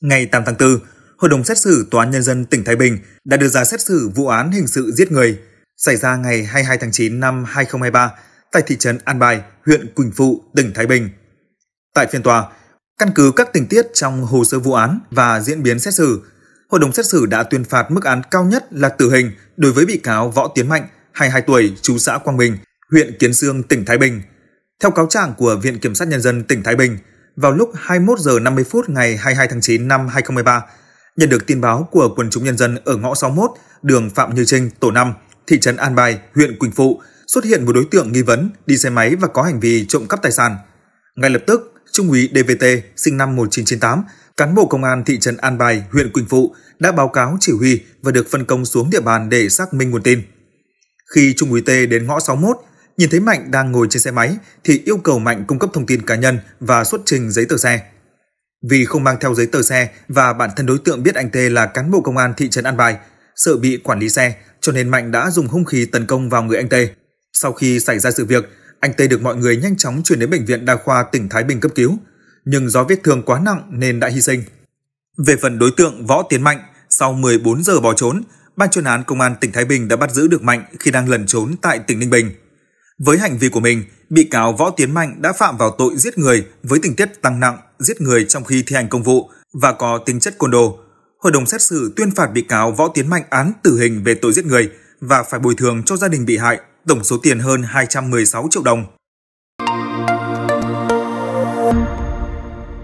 Ngày 8 tháng 4, Hội đồng xét xử Tòa án Nhân dân tỉnh Thái Bình đã đưa ra xét xử vụ án hình sự giết người xảy ra ngày 22 tháng 9 năm 2023 tại thị trấn An Bài, huyện Quỳnh Phụ, tỉnh Thái Bình. Tại phiên tòa, căn cứ các tình tiết trong hồ sơ vụ án và diễn biến xét xử, Hội đồng xét xử đã tuyên phạt mức án cao nhất là tử hình đối với bị cáo Võ Tiến Mạnh, 22 tuổi, trú xã Quang Bình, huyện Kiến Sương, tỉnh Thái Bình. Theo cáo trạng của Viện Kiểm sát Nhân dân tỉnh Thái Bình – vào lúc 21 giờ 50 phút ngày 22 tháng 9 năm 2013, nhận được tin báo của quần chúng nhân dân ở ngõ 61, đường Phạm Như Trinh, tổ 5, thị trấn An Bài, huyện Quỳnh Phụ, xuất hiện một đối tượng nghi vấn đi xe máy và có hành vi trộm cắp tài sản. Ngay lập tức, Trung úy DVT, sinh năm 1998, cán bộ công an thị trấn An Bài, huyện Quỳnh Phụ đã báo cáo chỉ huy và được phân công xuống địa bàn để xác minh nguồn tin. Khi Trung úy T đến ngõ 61, nhìn thấy Mạnh đang ngồi trên xe máy thì yêu cầu Mạnh cung cấp thông tin cá nhân và xuất trình giấy tờ xe. Vì không mang theo giấy tờ xe và bản thân đối tượng biết anh Tê là cán bộ công an thị trấn An Bài, sợ bị quản lý xe cho nên Mạnh đã dùng hung khí tấn công vào người anh Tê. Sau khi xảy ra sự việc, anh Tê được mọi người nhanh chóng chuyển đến bệnh viện đa khoa tỉnh Thái Bình cấp cứu, nhưng do vết thương quá nặng nên đã hy sinh. Về phần đối tượng Võ Tiến Mạnh, sau 14 giờ bỏ trốn, ban chuyên án công an tỉnh Thái Bình đã bắt giữ được Mạnh khi đang lẩn trốn tại tỉnh Ninh Bình. Với hành vi của mình, bị cáo Võ Tiến Mạnh đã phạm vào tội giết người với tình tiết tăng nặng, giết người trong khi thi hành công vụ và có tính chất côn đồ. Hội đồng xét xử tuyên phạt bị cáo Võ Tiến Mạnh án tử hình về tội giết người và phải bồi thường cho gia đình bị hại tổng số tiền hơn 216 triệu đồng.